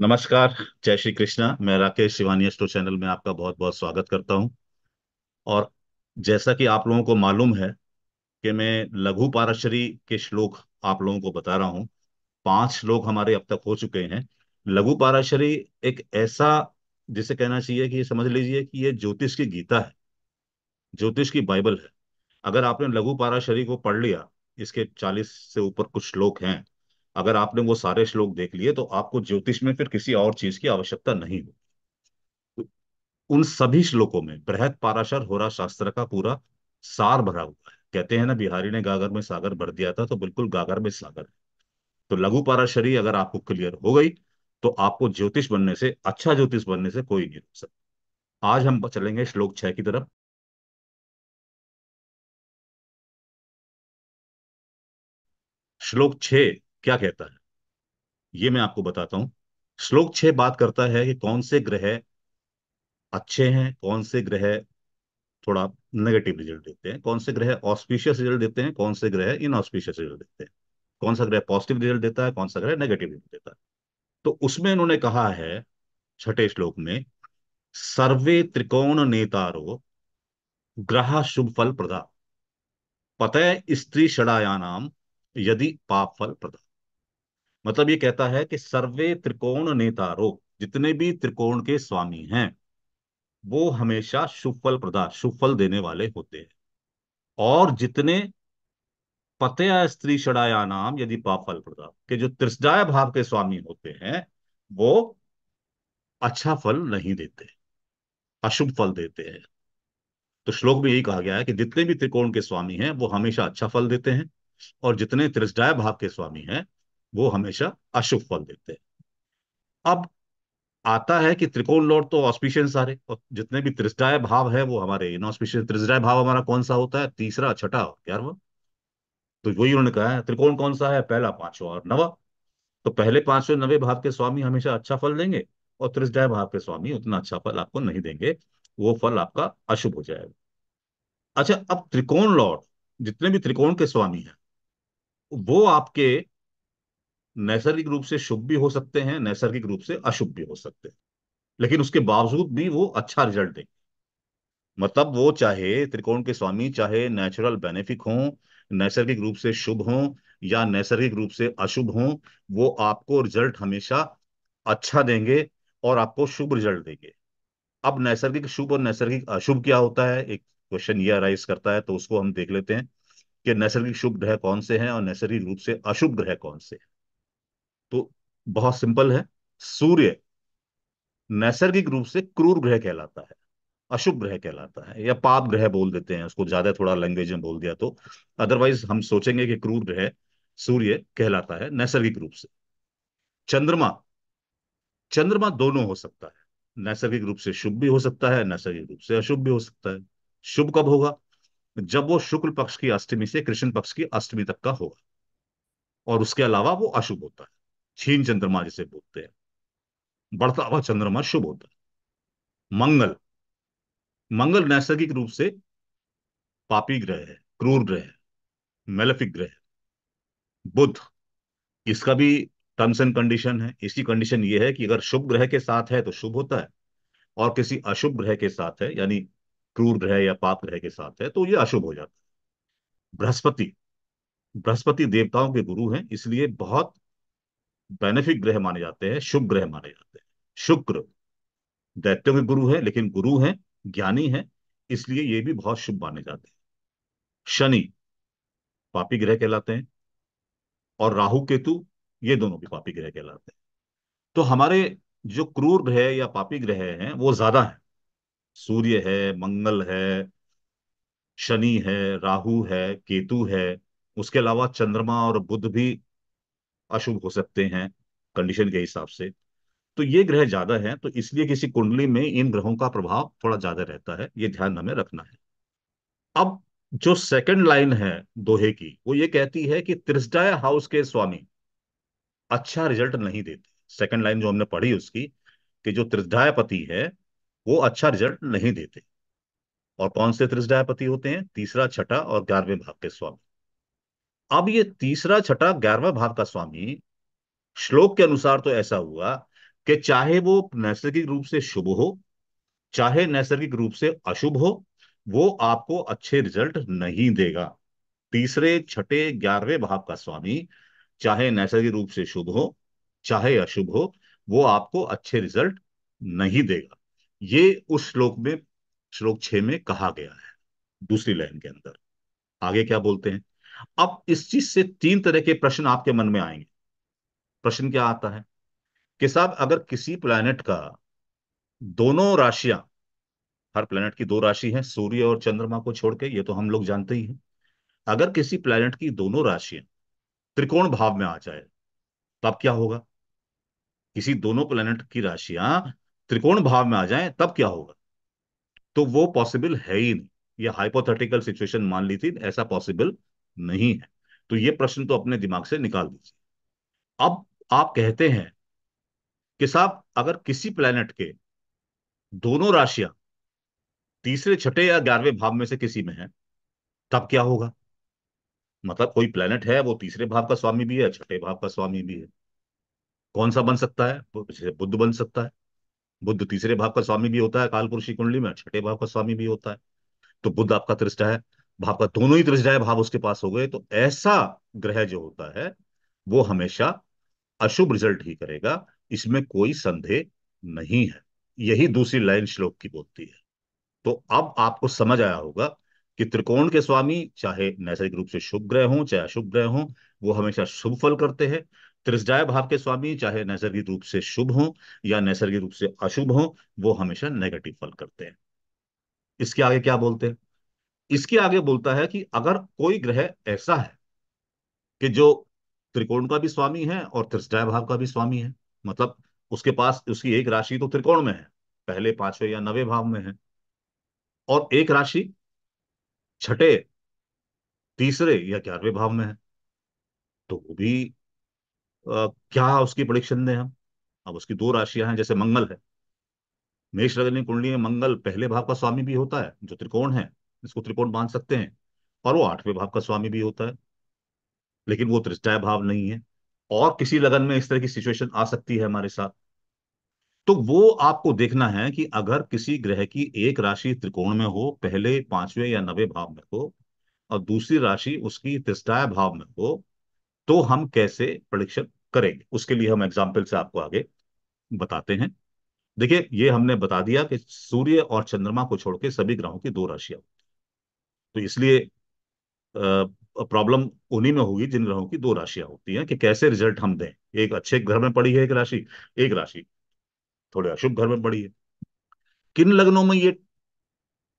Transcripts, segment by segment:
नमस्कार जय श्री कृष्णा मैं राकेश शिवानी एस्टो चैनल में आपका बहुत बहुत स्वागत करता हूं और जैसा कि आप लोगों को मालूम है कि मैं लघु पाराशरी के श्लोक आप लोगों को बता रहा हूं पांच श्लोक हमारे अब तक हो चुके हैं लघु पाराशरी एक ऐसा जिसे कहना चाहिए कि समझ लीजिए कि ये ज्योतिष की गीता है ज्योतिष की बाइबल है अगर आपने लघु पाराशरी को पढ़ लिया इसके चालीस से ऊपर कुछ श्लोक हैं अगर आपने वो सारे श्लोक देख लिए तो आपको ज्योतिष में फिर किसी और चीज की आवश्यकता नहीं हो उन सभी श्लोकों में बृहद पाराशर होरा शास्त्र का पूरा सार भरा हुआ है कहते हैं ना बिहारी ने गागर में सागर भर दिया था तो बिल्कुल गागर में सागर है तो लघु पाराशरी अगर आपको क्लियर हो गई तो आपको ज्योतिष बनने से अच्छा ज्योतिष बनने से कोई नहीं रोक सकता आज हम चलेंगे श्लोक छह की तरफ श्लोक छह क्या कहता है ये मैं आपको बताता हूं श्लोक छह बात करता है कि कौन से ग्रह अच्छे हैं कौन से ग्रह थोड़ा नेगेटिव रिजल्ट देते हैं कौन से ग्रह ऑस्पिशियस रिजल्ट देते हैं कौन से ग्रह इनऑस्पिशियस रिजल्ट देते हैं कौन सा ग्रह पॉजिटिव रिजल्ट देता है कौन सा ग्रह नेगेटिव रिजल्ट देता है तो उसमें उन्होंने कहा है छठे श्लोक में सर्वे त्रिकोण नेतारो ग्रह शुभ फल प्रदा पतय स्त्री षडाया नाम यदि पाप फल प्रदा मतलब ये कहता है कि सर्वे त्रिकोण नेतारो जितने भी त्रिकोण के स्वामी हैं वो हमेशा सुफल प्रदा सुफल देने वाले होते हैं और जितने पतया स्त्री षडाया नाम यदि पापल प्रदा के जो त्रिसडाय भाव के स्वामी होते हैं वो अच्छा फल नहीं देते अशुभ फल देते हैं तो श्लोक में यही कहा गया है कि जितने भी त्रिकोण के स्वामी हैं वो हमेशा अच्छा फल देते हैं और जितने त्रिसडाय भाव के स्वामी हैं वो हमेशा अशुभ फल देते हैं अब आता है कि त्रिकोण लॉर्ड तो ऑस्पिशियन सारे और जितने भी त्रिजडाय भाव है वो हमारे इनऑस्पिशियन त्रिजडाय भाव हमारा कौन सा होता है तीसरा छठा यार वो तो वही उन्होंने कहा है त्रिकोण कौन सा है पहला पांचवा और नवा तो पहले पांचवें नवे भाव के स्वामी हमेशा अच्छा फल देंगे और त्रिजडाय भाव के स्वामी उतना अच्छा फल आपको नहीं देंगे वो फल आपका अशुभ हो जाएगा अच्छा अब त्रिकोण लॉर्ड जितने भी त्रिकोण के स्वामी हैं वो आपके नैसर्गिक रूप से शुभ भी हो सकते हैं नैसर्गिक रूप से अशुभ भी हो सकते हैं लेकिन उसके बावजूद भी वो अच्छा रिजल्ट देंगे मतलब वो चाहे त्रिकोण के स्वामी चाहे नेचुरल बेनिफिक हो नैसर्गिक रूप से शुभ हो या नैसर्गिक रूप से अशुभ हो वो आपको रिजल्ट हमेशा अच्छा देंगे और आपको शुभ रिजल्ट देंगे अब नैसर्गिक शुभ और नैसर्गिक अशुभ क्या होता है एक क्वेश्चन ये अराइज करता है तो उसको हम देख लेते हैं कि नैसर्गिक शुभ ग्रह कौन से हैं और नैसर्गिक रूप से अशुभ ग्रह कौन से हैं तो बहुत सिंपल है सूर्य नैसर्गिक रूप से क्रूर ग्रह कहलाता है अशुभ ग्रह कहलाता है या पाप ग्रह बोल देते हैं उसको ज्यादा थोड़ा लैंग्वेज में बोल दिया तो अदरवाइज हम सोचेंगे कि क्रूर ग्रह सूर्य कहलाता है नैसर्गिक रूप से चंद्रमा चंद्रमा दोनों हो सकता है नैसर्गिक रूप से शुभ भी हो सकता है नैसर्गिक रूप से अशुभ भी हो सकता है शुभ कब होगा जब वो शुक्ल पक्ष की अष्टमी से कृष्ण पक्ष की अष्टमी तक का होगा और उसके अलावा वो अशुभ होता है छीन चंद्रमा जिसे बोलते हैं बढ़ता हुआ चंद्रमा शुभ होता है मंगल मंगल नैसर्गिक रूप से पापी ग्रह है क्रूर ग्रह है मेलेफिक ग्रह है बुध इसका भी टर्म्स एंड कंडीशन है इसकी कंडीशन यह है कि अगर शुभ ग्रह के साथ है तो शुभ होता है और किसी अशुभ ग्रह के साथ है यानी क्रूर ग्रह या पाप ग्रह के साथ है तो ये अशुभ हो जाता है बृहस्पति बृहस्पति देवताओं के गुरु हैं इसलिए बहुत बेनिफिक ग्रह माने जाते हैं शुभ ग्रह माने जाते हैं शुक्र दैत्य के गुरु है लेकिन गुरु है ज्ञानी है इसलिए ये भी बहुत शुभ माने जाते हैं शनि पापी ग्रह कहलाते हैं और राहु केतु ये दोनों भी पापी ग्रह कहलाते हैं तो हमारे जो क्रूर ग्रह या पापी ग्रह हैं वो ज्यादा हैं सूर्य है मंगल है शनि है राहु है केतु है उसके अलावा चंद्रमा और बुध भी अशुभ हो सकते हैं कंडीशन के हिसाब से तो ये ग्रह ज्यादा है तो इसलिए किसी कुंडली में इन ग्रहों का प्रभाव थोड़ा ज्यादा रहता है ये ध्यान हमें रखना है अब जो सेकंड लाइन है दोहे की वो ये कहती है कि त्रिस्टा हाउस के स्वामी अच्छा रिजल्ट नहीं देते सेकंड लाइन जो हमने पढ़ी उसकी कि जो त्रिस्डायपति है वो अच्छा रिजल्ट नहीं देते और कौन से त्रिस्डायपति होते हैं तीसरा छठा और ग्यारहवें भाग के स्वामी अब ये तीसरा छठा ग्यारहवा भाव का स्वामी श्लोक के अनुसार तो ऐसा हुआ कि चाहे वो नैसर्गिक रूप से शुभ हो चाहे नैसर्गिक रूप से अशुभ हो वो आपको अच्छे रिजल्ट नहीं देगा तीसरे छठे ग्यारहवें भाव का स्वामी चाहे नैसर्गिक रूप से शुभ हो चाहे अशुभ हो वो आपको अच्छे रिजल्ट नहीं देगा ये उस श्लोक में श्लोक छह में कहा गया है दूसरी लाइन के अंदर आगे क्या बोलते हैं अब इस चीज से तीन तरह के प्रश्न आपके मन में आएंगे प्रश्न क्या आता है कि साहब अगर किसी प्लैनेट का दोनों राशियां हर प्लैनेट की दो राशि है सूर्य और चंद्रमा को छोड़ के ये तो हम लोग जानते ही हैं अगर किसी प्लैनेट की दोनों राशियां त्रिकोण भाव में आ जाए तो अब क्या होगा किसी दोनों प्लैनेट की राशियां त्रिकोण भाव में आ जाए तब क्या होगा तो वो पॉसिबल है ही नहीं ये हाइपोथेटिकल सिचुएशन मान ली थी ऐसा पॉसिबल नहीं है तो ये प्रश्न तो अपने दिमाग से निकाल दीजिए अब आप कहते हैं कि साहब अगर किसी प्लेनेट के दोनों राशियां तीसरे छठे या ग्यारहवें भाव में से किसी में है तब क्या होगा मतलब कोई प्लेनेट है वो तीसरे भाव का स्वामी भी है छठे भाव का स्वामी भी है कौन सा बन सकता है बुद्ध बन सकता है बुद्ध तीसरे भाव का स्वामी भी होता है कालपुरुषी कुंडली में छठे भाव का स्वामी भी होता है तो बुद्ध आपका त्रिष्ठा है भाव का दोनों ही तरफ भाव उसके पास हो गए तो ऐसा ग्रह जो होता है वो हमेशा अशुभ रिजल्ट ही करेगा इसमें कोई संदेह नहीं है यही दूसरी लाइन श्लोक की बोलती है तो अब आपको समझ आया होगा कि त्रिकोण के स्वामी चाहे नैसर्गिक रूप से शुभ ग्रह हो चाहे अशुभ ग्रह हो वो हमेशा शुभ फल करते हैं त्रिजाय भाव के स्वामी चाहे नैसर्गिक रूप से शुभ हो या नैसर्गिक रूप से अशुभ हो वो हमेशा नेगेटिव फल करते हैं इसके आगे क्या बोलते हैं इसके आगे बोलता है कि अगर कोई ग्रह ऐसा है कि जो त्रिकोण का भी स्वामी है और त्रिष्टा भाव का भी स्वामी है मतलब उसके पास उसकी एक राशि तो त्रिकोण में है पहले पांचवे या नवे भाव में है और एक राशि छठे तीसरे या ग्यारहवें भाव में है तो वो भी आ, क्या उसकी परीक्षण दें हम अब उसकी दो राशियां हैं जैसे मंगल है मेष रजनी कुंडली में मंगल पहले भाव का स्वामी भी होता है जो त्रिकोण है इसको त्रिकोण मान सकते हैं और वो आठवें भाव का स्वामी भी होता है लेकिन वो त्रिष्टाय भाव नहीं है और किसी लगन में इस तरह की सिचुएशन आ सकती है हमारे साथ तो वो आपको देखना है कि अगर किसी ग्रह की एक राशि त्रिकोण में हो पहले पांचवें या नवे भाव में हो और दूसरी राशि उसकी त्रिष्टाय भाव में हो तो हम कैसे प्रडिक्शन करेंगे उसके लिए हम एग्जाम्पल से आपको आगे बताते हैं देखिए ये हमने बता दिया कि सूर्य और चंद्रमा को छोड़ के सभी ग्रहों की दो राशियां तो इसलिए प्रॉब्लम उन्हीं में होगी जिन ग्रहों की दो राशियां होती हैं कि कैसे रिजल्ट हम दें एक अच्छे घर में पड़ी है एक राशि एक राशि थोड़े अशुभ घर में पड़ी है किन लग्नों में ये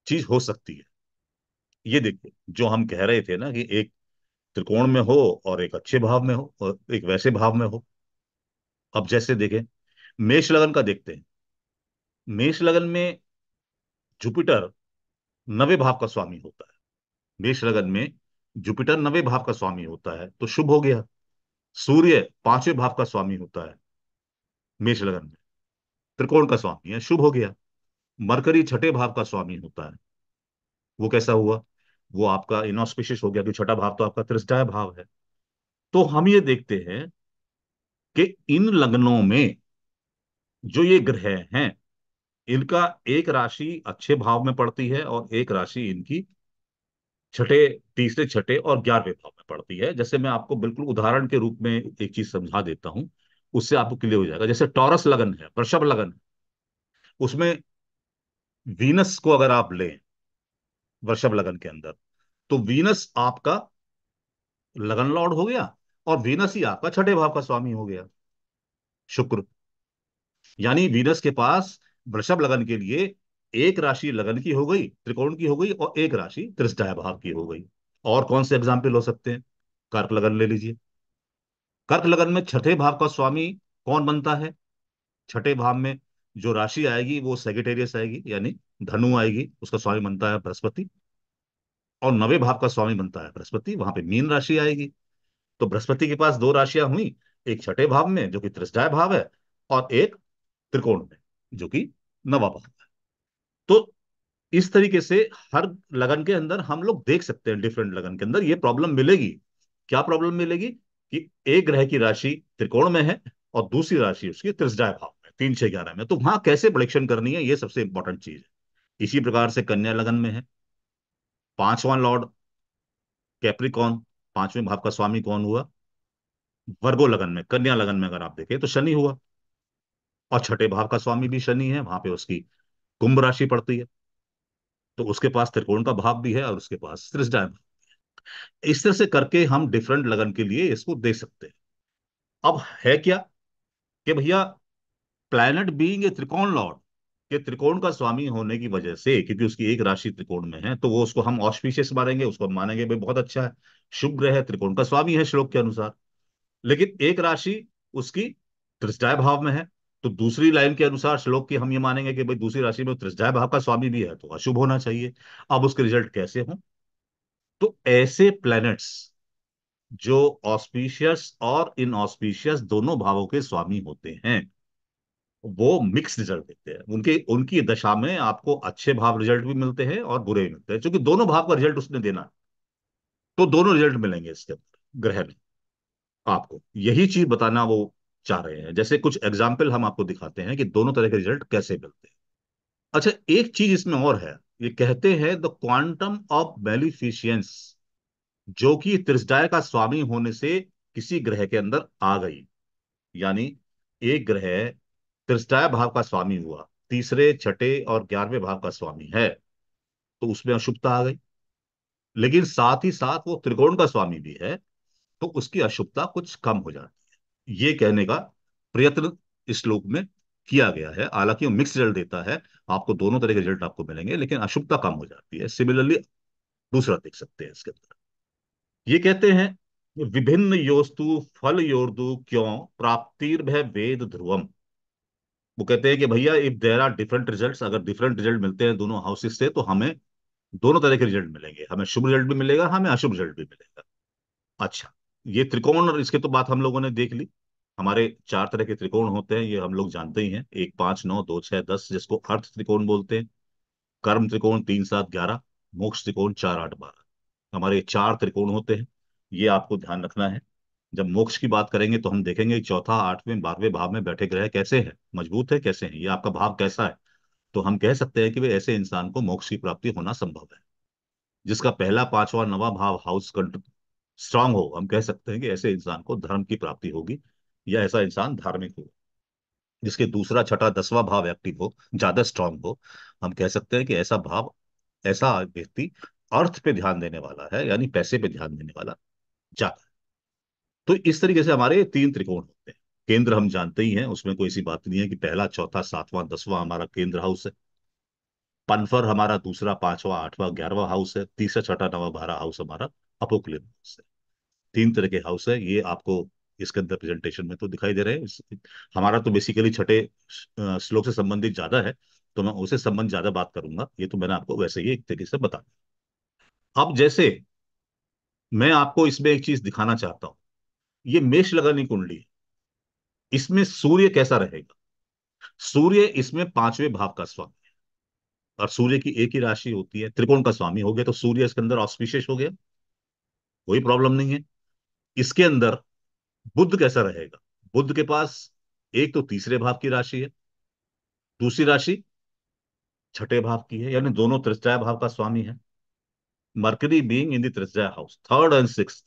चीज हो सकती है ये देखिए जो हम कह रहे थे ना कि एक त्रिकोण में हो और एक अच्छे भाव में हो और एक वैसे भाव में हो अब जैसे देखें मेष लगन का देखते हैं मेष लगन में जुपिटर नवे भाव का स्वामी होता है मेष लगन में जुपिटर नवे भाव का स्वामी होता है तो शुभ हो गया सूर्य पांचवे भाव का स्वामी होता है मेष लगन में त्रिकोण का स्वामी है शुभ हो गया मरकरी छठे भाव का स्वामी होता है वो कैसा हुआ वो आपका इनॉस्पिशियस हो गया कि छठा भाव तो आपका त्रिष्ठा भाव है तो हम ये देखते हैं कि इन लग्नों में जो ये ग्रह हैं इनका एक राशि अच्छे भाव में पड़ती है और एक राशि इनकी छठे तीसरे छठे और ग्यारहवें भाव में पड़ती है जैसे मैं आपको बिल्कुल उदाहरण के रूप में एक चीज समझा देता हूं उससे आपको क्लियर हो जाएगा जैसे टॉरस लगन है वृषभ लगन है उसमें वीनस को अगर आप लें वृषभ लगन के अंदर तो वीनस आपका लगन लॉर्ड हो गया और वीनस ही आपका छठे भाव का स्वामी हो गया शुक्र यानी वीनस के पास वृषभ लगन के लिए एक राशि लगन की हो गई त्रिकोण की हो गई और एक राशि त्रिष्ठाय भाव की हो गई और कौन से एग्जाम्पल हो सकते हैं कर्क लगन ले लीजिए कर्क लगन में छठे भाव का स्वामी कौन बनता है छठे भाव में जो राशि आएगी वो सेगेटेरियस आएगी यानी धनु आएगी उसका स्वामी बनता है बृहस्पति और नवे भाव का स्वामी बनता है बृहस्पति वहां पे मीन राशि आएगी तो बृहस्पति के पास दो राशियां हुई एक छठे भाव में जो कि त्रिष्ठाय भाव है और एक त्रिकोण में जो कि नवा भाव तो इस तरीके से हर लगन के अंदर हम लोग देख सकते हैं डिफरेंट लगन के अंदर ये प्रॉब्लम मिलेगी क्या प्रॉब्लम मिलेगी कि एक ग्रह की राशि त्रिकोण में है और दूसरी राशि उसकी त्रिजाय भाव में तीन छह ग्यारह में तो वहां कैसे परीक्षण करनी है ये सबसे इंपॉर्टेंट चीज है इसी प्रकार से कन्या लगन में है पांचवा लॉर्ड कैप्रिकॉन पांचवें भाव का स्वामी कौन हुआ वर्गो लगन में कन्या लगन में अगर आप देखें तो शनि हुआ और छठे भाव का स्वामी भी शनि है वहां पे उसकी कुंभ राशि पड़ती है तो उसके पास त्रिकोण का भाव भी है और उसके पास त्रिष्टा भाव इस तरह से करके हम डिफरेंट लगन के लिए इसको देख सकते हैं अब है क्या कि भैया प्लैनेट बीइंग ए त्रिकोण लॉर्ड के त्रिकोण का स्वामी होने की वजह से क्योंकि उसकी एक राशि त्रिकोण में है तो वो उसको हम ऑस्पिशियस मानेंगे उसको हम मानेंगे भाई बहुत अच्छा है शुभ ग्रह है त्रिकोण का स्वामी है श्लोक के अनुसार लेकिन एक राशि उसकी त्रिष्टाय भाव में है तो दूसरी लाइन के अनुसार श्लोक की हम ये मानेंगे कि भाई दूसरी राशि में तो त्रिजाय भाव का स्वामी भी है तो अशुभ होना चाहिए अब उसके रिजल्ट कैसे हो तो ऐसे प्लैनेट्स जो ऑस्पिशियस और इनऑस्पिशियस दोनों भावों के स्वामी होते हैं वो मिक्स रिजल्ट देते हैं उनके उनकी दशा में आपको अच्छे भाव रिजल्ट भी मिलते हैं और बुरे भी मिलते हैं क्योंकि दोनों भाव का रिजल्ट उसने देना है तो दोनों रिजल्ट मिलेंगे इसके अंदर ग्रह में आपको यही चीज बताना वो चाह रहे हैं जैसे कुछ एग्जाम्पल हम आपको दिखाते हैं कि दोनों तरह के रिजल्ट कैसे मिलते हैं अच्छा एक चीज इसमें और है ये कहते हैं द क्वांटम ऑफ बेलिफिशियंस जो कि त्रिसडाय का स्वामी होने से किसी ग्रह के अंदर आ गई यानी एक ग्रह त्रिसडाय भाव का स्वामी हुआ तीसरे छठे और ग्यारहवें भाव का स्वामी है तो उसमें अशुभता आ गई लेकिन साथ ही साथ वो त्रिकोण का स्वामी भी है तो उसकी अशुभता कुछ कम हो जाती ये कहने का प्रयत्न इस श्लोक में किया गया है हालांकि वो मिक्स रिजल्ट देता है आपको दोनों तरह के रिजल्ट आपको मिलेंगे लेकिन अशुभता कम हो जाती है सिमिलरली दूसरा देख सकते हैं इसके अंदर ये कहते हैं विभिन्न योस्तु फल योर्दु क्यों प्राप्तिर भय वेद ध्रुवम वो कहते हैं कि भैया if there are different result अगर डिफरेंट रिजल्ट मिलते हैं दोनों हाउसेस से तो हमें दोनों तरह के रिजल्ट मिलेंगे हमें शुभ रिजल्ट भी मिलेगा हमें अशुभ रिजल्ट भी मिलेगा अच्छा ये त्रिकोण और इसके तो बात हम लोगों ने देख ली हमारे चार तरह के त्रिकोण होते हैं ये हम लोग जानते ही हैं एक पांच नौ दो छह दस जिसको अर्थ त्रिकोण बोलते हैं कर्म त्रिकोण तीन सात ग्यारह मोक्ष त्रिकोण चार आठ बारह हमारे चार त्रिकोण होते हैं ये आपको ध्यान रखना है जब मोक्ष की बात करेंगे तो हम देखेंगे चौथा आठवें बारहवें भाव में बैठे ग्रह कैसे हैं मजबूत है कैसे हैं ये आपका भाव कैसा है तो हम कह सकते हैं कि वे ऐसे इंसान को मोक्ष की प्राप्ति होना संभव है जिसका पहला पांचवा नवा भाव हाउस स्ट्रांग हो हम कह सकते हैं कि ऐसे इंसान को धर्म की प्राप्ति होगी या ऐसा इंसान धार्मिक हो जिसके दूसरा छठा दसवां भाव एक्टिव हो ज्यादा स्ट्रांग हो हम कह सकते हैं कि ऐसा भाव ऐसा व्यक्ति अर्थ पे ध्यान देने वाला है यानी पैसे पे ध्यान देने वाला ज्यादा तो इस तरीके से हमारे तीन त्रिकोण होते हैं केंद्र हम जानते ही हैं उसमें कोई ऐसी बात नहीं है कि पहला चौथा सातवां दसवां हमारा केंद्र हाउस है पनफर हमारा दूसरा पांचवा आठवां ग्यारहवा हाउस है तीसरा छठा नवा बारह हाउस हमारा अपोक्लिप हाउस है तीन तरह के हाउस है ये आपको इसके अंदर प्रेजेंटेशन में तो दिखाई दे रहे हैं हमारा तो बेसिकली छठे श्लोक से संबंधित ज्यादा है तो मैं उसे संबंध ज्यादा बात करूंगा ये तो मैंने आपको वैसे ही एक तरीके से बता दिया अब जैसे मैं आपको इसमें एक चीज दिखाना चाहता हूं ये मेष लगानी कुंडली इसमें सूर्य कैसा रहेगा सूर्य इसमें पांचवें भाव का स्वामी है और सूर्य की एक ही राशि होती है त्रिकोण का स्वामी हो गया तो सूर्य इसके अंदर ऑस्पिशियस हो गया कोई प्रॉब्लम नहीं है इसके अंदर बुद्ध कैसा रहेगा बुद्ध के पास एक तो तीसरे भाव की राशि है दूसरी राशि छठे भाव की है यानी दोनों त्रिस्टाय भाव का स्वामी है मर्करी बीइंग इन द्रिस्टाय हाउस थर्ड एंड सिक्स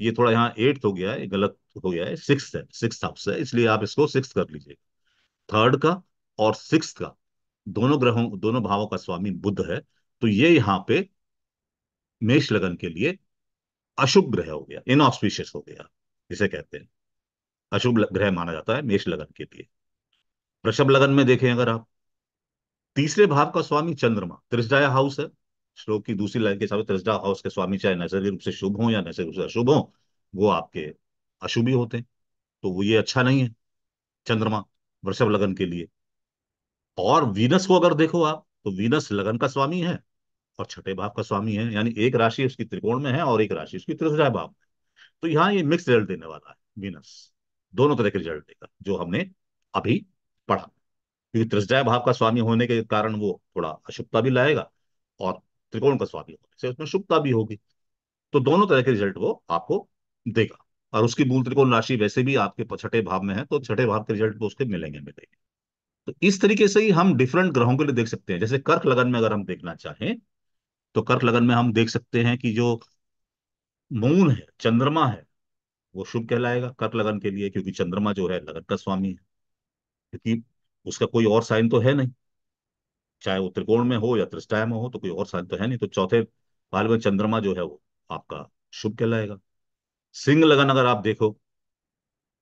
ये थोड़ा यहाँ एट्थ हो गया है गलत हो गया है सिक्स है सिक्स हाउस है इसलिए आप इसको सिक्स कर लीजिएगा थर्ड का और सिक्स का दोनों ग्रहों दोनों भावों का स्वामी बुद्ध है तो ये यहाँ पे मेष लगन के लिए अशुभ ग्रह हो गया इनऑस्पिशियस हो गया जिसे कहते हैं अशुभ ग्रह माना जाता है मेष लगन के लिए वृषभ लगन में देखें अगर आप तीसरे भाव का स्वामी चंद्रमा त्रिजाया हाउस है श्लोक की दूसरी लाइन के हिसाब से त्रिजा हाउस के स्वामी चाहे नैसर्गिक रूप से शुभ हो या नैसर्गिक रूप से अशुभ हो वो आपके अशुभ ही होते हैं तो वो ये अच्छा नहीं है चंद्रमा वृषभ लगन के लिए और वीनस को अगर देखो आप तो वीनस लगन का स्वामी है और छठे भाव का स्वामी है यानी एक राशि उसकी त्रिकोण में है और एक राशि उसकी त्रिभुजा भाव में तो यहाँ ये मिक्स रिजल्ट देने वाला है वीनस दोनों तरह के रिजल्ट देगा जो हमने अभी पढ़ा क्योंकि त्रिजय भाव का स्वामी होने के कारण वो थोड़ा अशुभता भी लाएगा और त्रिकोण का स्वामी होने से उसमें शुभता भी होगी तो दोनों तरह के रिजल्ट वो आपको देगा और उसकी मूल त्रिकोण राशि वैसे भी आपके छठे भाव में है तो छठे भाव के रिजल्ट उसके मिलेंगे मिलेंगे तो इस तरीके से ही हम डिफरेंट ग्रहों के लिए देख सकते हैं जैसे कर्क लगन में अगर हम देखना चाहें तो कर्क लगन में हम देख सकते हैं कि जो मून है चंद्रमा है वो शुभ कहलाएगा कर्क लगन के लिए क्योंकि चंद्रमा जो है लगन का स्वामी है क्योंकि उसका कोई और साइन तो है नहीं चाहे वो त्रिकोण में हो या त्रिष्टाय में हो तो कोई और साइन तो है नहीं तो चौथे पाल में चंद्रमा जो है वो आपका शुभ कहलाएगा सिंह लगन अगर आप देखो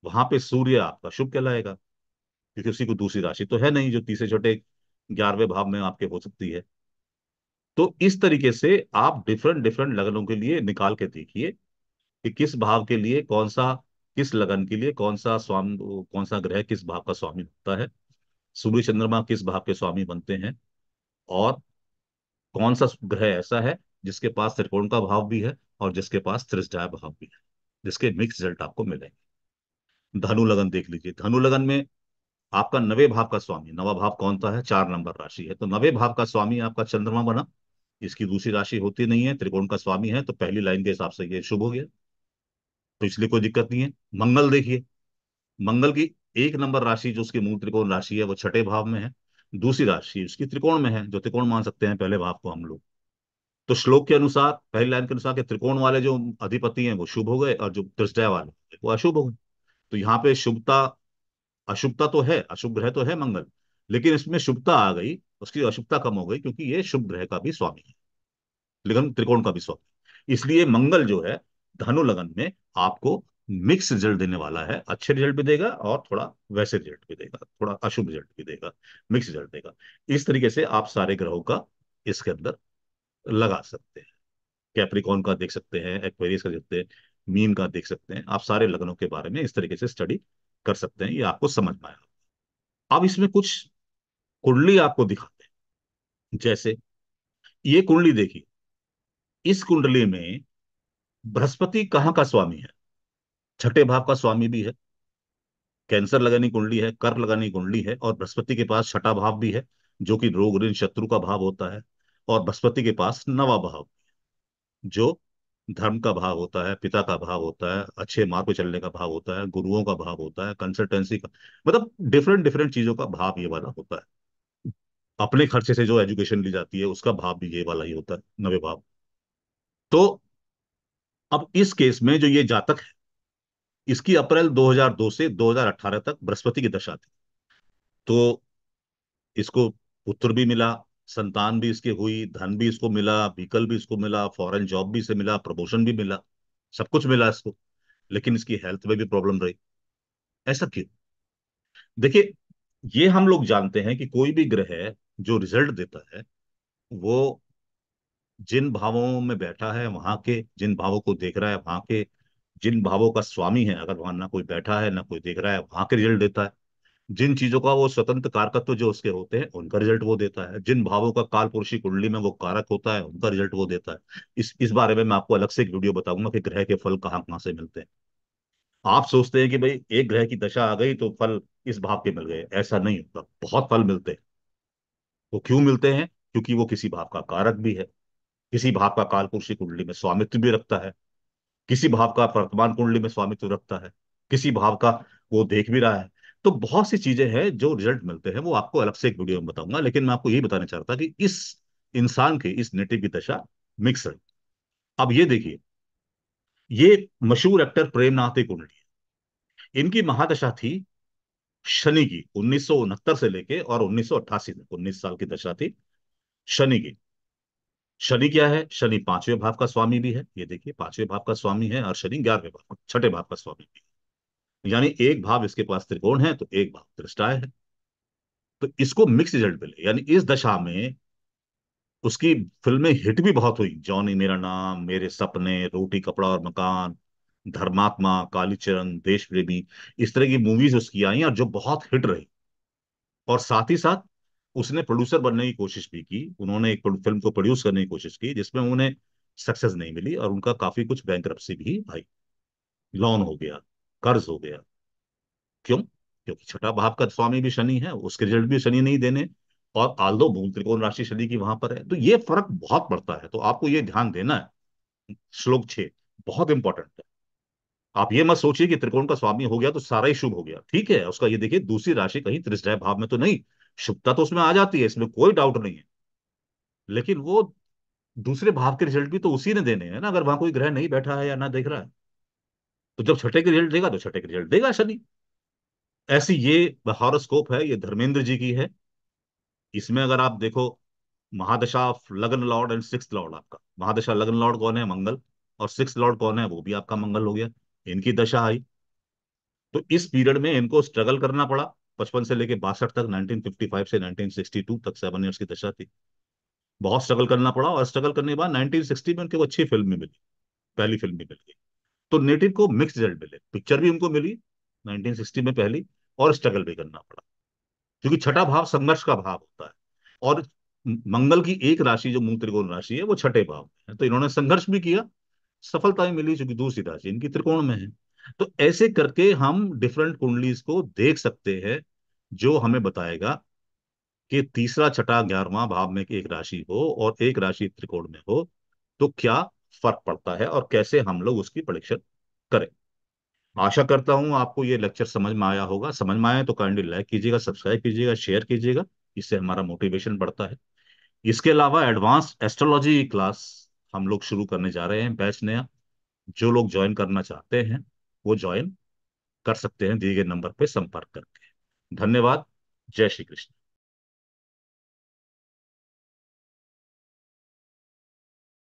वहां पे सूर्य आपका शुभ कहलाएगा क्योंकि उसी को दूसरी राशि तो है नहीं जो तीसरे छोटे ग्यारहवें भाव में आपके हो सकती है तो इस तरीके से आप डिफरेंट डिफरेंट लगनों के लिए निकाल के देखिए कि किस भाव के लिए कौन सा किस लगन के लिए कौन सा स्वामी कौन सा ग्रह किस भाव का स्वामी होता है सूर्य चंद्रमा किस भाव के स्वामी बनते हैं और कौन सा ग्रह ऐसा है जिसके पास त्रिकोण का भाव भी है और जिसके पास त्रिजाय भाव भी है जिसके मिक्स रिजल्ट आपको मिलेंगे धनु लगन देख लीजिए धनु लगन में आपका नवे भाव का स्वामी नवा भाव कौन सा है चार नंबर राशि है तो नवे भाव का स्वामी आपका चंद्रमा बना इसकी दूसरी राशि होती नहीं है त्रिकोण का स्वामी है तो पहली लाइन के हिसाब से ये शुभ हो गया तो इसलिए कोई दिक्कत नहीं है मंगल देखिए मंगल की एक नंबर राशि जो उसकी मूल त्रिकोण राशि है वो छठे भाव में है दूसरी राशि उसकी त्रिकोण में है जो त्रिकोण मान सकते हैं पहले भाव को हम लोग तो श्लोक के अनुसार पहली लाइन के अनुसार के त्रिकोण वाले जो अधिपति हैं वो शुभ हो गए और जो त्रिष्टय वाले वो अशुभ हो गए तो यहाँ पे शुभता अशुभता तो है अशुभ ग्रह तो है मंगल लेकिन इसमें शुभता आ गई उसकी अशुभता कम हो गई क्योंकि ये शुभ ग्रह का भी स्वामी है लेकिन त्रिकोण का भी स्वामी इसलिए मंगल जो है धनु लगन में आपको मिक्स रिजल्ट देने वाला है अच्छे रिजल्ट भी देगा और थोड़ा वैसे रिजल्ट भी देगा थोड़ा अशुभ रिजल्ट भी देगा मिक्स रिजल्ट देगा इस तरीके से आप सारे ग्रहों का इसके अंदर लगा सकते हैं कैप्रिकॉन का देख सकते हैं एक्वेरियस का देख सकते हैं मीन का देख सकते हैं आप सारे लगनों के बारे में इस तरीके से स्टडी कर सकते हैं ये आपको समझ में आया अब इसमें कुछ कुंडली आपको दिखाते हैं जैसे ये कुंडली देखिए इस कुंडली में बृहस्पति कहाँ का स्वामी है छठे भाव का स्वामी भी है कैंसर लगानी कुंडली है कर लगानी कुंडली है और बृहस्पति के पास छठा भाव भी है जो कि रोग ऋण शत्रु का भाव होता है और बृहस्पति के पास नवा भाव जो धर्म का भाव होता है पिता का भाव होता है अच्छे मार्ग पे चलने का भाव होता है गुरुओं का भाव होता है कंसल्टेंसी का मतलब डिफरेंट डिफरेंट चीजों का भाव ये वाला होता है अपने खर्चे से जो एजुकेशन ली जाती है उसका भाव भी ये वाला ही होता है नवे भाव तो अब इस केस में जो ये जातक है इसकी अप्रैल 2002 से 2018 तक बृहस्पति की दशा थी तो इसको पुत्र भी मिला संतान भी इसकी हुई धन भी इसको मिला व्हीकल भी इसको मिला फॉरेन जॉब भी इसे मिला प्रमोशन भी मिला सब कुछ मिला इसको लेकिन इसकी हेल्थ में भी प्रॉब्लम रही ऐसा क्यों देखिए ये हम लोग जानते हैं कि कोई भी ग्रह जो रिजल्ट देता है वो जिन भावों में बैठा है वहां के जिन भावों को देख रहा है वहां के जिन भावों का स्वामी है अगर वहां ना कोई बैठा है ना कोई देख रहा है वहां के रिजल्ट देता है जिन चीजों का वो स्वतंत्र कारकत्व जो उसके होते हैं उनका रिजल्ट वो देता है जिन भावों का काल पुरुषी कुंडली में वो कारक होता है उनका रिजल्ट वो देता है इस इस बारे में मैं आपको अलग से एक वीडियो बताऊंगा कि ग्रह के फल कहाँ कहाँ से मिलते हैं आप सोचते हैं कि भाई एक ग्रह की दशा आ गई तो फल इस भाव के मिल गए ऐसा नहीं होता बहुत फल मिलते हैं वो तो क्यों मिलते हैं क्योंकि वो किसी भाव का कारक भी है किसी भाव का काल पुरुषी कुंडली में स्वामित्व भी रखता है किसी भाव का वर्तमान कुंडली में स्वामित्व रखता है किसी भाव का वो देख भी रहा है तो बहुत सी चीजें हैं जो रिजल्ट मिलते हैं वो आपको अलग से एक वीडियो में बताऊंगा लेकिन मैं आपको यही बताना चाहता कि इस इंसान की इस नेटिव की दशा मिक्स है अब ये देखिए ये मशहूर एक्टर प्रेमनाथ की कुंडली है इनकी महादशा थी शनि की उन्नीस से लेके और उन्नीस तक उन्नीस साल की दशा थी शनि की शनि क्या है शनि पांचवें भाव का स्वामी भी है ये देखिए पांचवें भाव का स्वामी है और शनि ग्यारहवें भाव छठे भाव का स्वामी भी है यानी एक भाव इसके पास त्रिकोण है तो एक भाव दृष्टाय है तो इसको मिक्स रिजल्ट मिले यानी इस दशा में उसकी फिल्में हिट भी बहुत हुई जॉनी मेरा नाम मेरे सपने रोटी कपड़ा और मकान धर्मात्मा कालीचरण देश प्रेमी इस तरह की मूवीज उसकी आई और जो बहुत हिट रही और साथ ही साथ उसने प्रोड्यूसर बनने की कोशिश भी की उन्होंने एक फिल्म को प्रोड्यूस करने की कोशिश की जिसमें उन्हें सक्सेस नहीं मिली और उनका काफी कुछ बैंक भी आई लोन हो गया कर्ज हो गया क्यों क्योंकि छठा भाव का स्वामी भी शनि है उसके रिजल्ट भी शनि नहीं देने और आल्दो मूल त्रिकोण राशि शनि की वहां पर है तो ये फर्क बहुत पड़ता है तो आपको ये ध्यान देना है श्लोक छे बहुत इंपॉर्टेंट है आप ये मत सोचिए कि त्रिकोण का स्वामी हो गया तो सारा ही शुभ हो गया ठीक है उसका ये देखिए दूसरी राशि कहीं त्रिष्ठय भाव में तो नहीं शुभता तो उसमें आ जाती है इसमें कोई डाउट नहीं है लेकिन वो दूसरे भाव के रिजल्ट भी तो उसी ने देने हैं ना अगर वहां कोई ग्रह नहीं बैठा है या ना देख रहा है तो जब छठे के रिजल्ट देगा तो छठे के रिजल्ट देगा शनि ऐसी ये हॉरोस्कोप है ये धर्मेंद्र जी की है इसमें अगर आप देखो महादशा लगन लॉर्ड एंड सिक्स लॉर्ड आपका महादशा लगन लॉर्ड कौन है मंगल और सिक्स लॉर्ड कौन है वो भी आपका मंगल हो गया इनकी दशा आई तो इस पीरियड में इनको स्ट्रगल करना पड़ा पचपन से लेके बासठ तक 1955 से 1962 तक सेवन ईयर्स की दशा थी बहुत स्ट्रगल करना पड़ा और स्ट्रगल करने के बाद 1960 में उनको अच्छी फिल्म भी मिली पहली फिल्म भी मिल गई तो नेटिव को मिक्स रिजल्ट मिले पिक्चर भी उनको मिली 1960 में पहली और स्ट्रगल भी करना पड़ा क्योंकि छठा भाव संघर्ष का भाव होता है और मंगल की एक राशि जो मूल त्रिकोण राशि है वो छठे भाव में है तो इन्होंने संघर्ष भी किया सफलता भी मिली चूंकि दूसरी राशि इनकी त्रिकोण में है तो ऐसे करके हम डिफरेंट कुंडली को देख सकते हैं जो हमें बताएगा कि तीसरा छठा ग्यारहवा भाव में एक राशि हो और एक राशि त्रिकोण में हो तो क्या फर्क पड़ता है और कैसे हम लोग उसकी परीक्षण करें आशा करता हूं आपको ये लेक्चर समझ में आया होगा समझ में आया तो काइंडली लाइक कीजिएगा सब्सक्राइब कीजिएगा शेयर कीजिएगा इससे हमारा मोटिवेशन बढ़ता है इसके अलावा एडवांस एस्ट्रोलॉजी क्लास हम लोग शुरू करने जा रहे हैं बैच नया जो लोग ज्वाइन करना चाहते हैं वो ज्वाइन कर सकते हैं दिए गए नंबर पर संपर्क करके धन्यवाद जय श्री कृष्ण